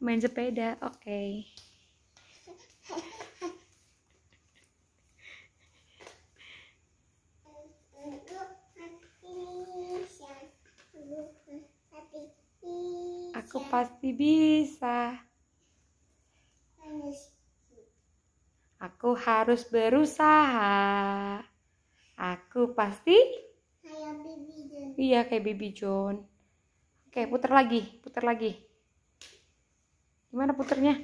main sepeda oke okay. aku pasti bisa aku harus berusaha aku pasti iya kayak baby John oke putar lagi putar lagi Gimana puternya?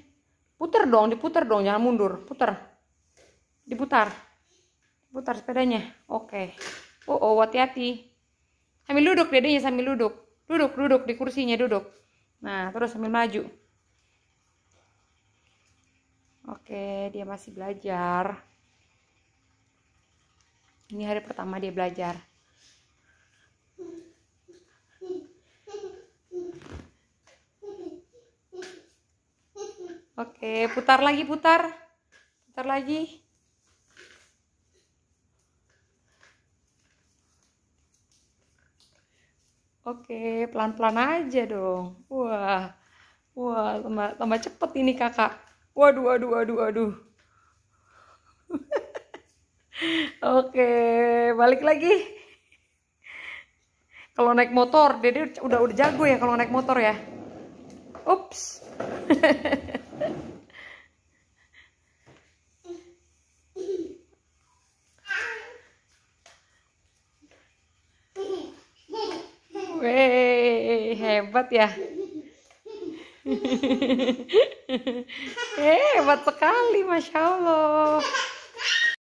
Puter dong, diputer dong, jangan mundur. Puter. Diputar. Putar sepedanya. Oke. Okay. Oh, oh, hati-hati. Sambil duduk dedenya sambil duduk. Duduk, duduk di kursinya duduk. Nah, terus sambil maju. Oke, okay, dia masih belajar. Ini hari pertama dia belajar. Oke, putar lagi, putar. Putar lagi. Oke, pelan-pelan aja dong. Wah, wah, tambah, tambah cepet ini kakak. Waduh, waduh, waduh, waduh. Oke, balik lagi. Kalau naik motor, Dede udah udah jago ya kalau naik motor ya. Ups. Wey, hebat ya. hebat sekali, masya Allah.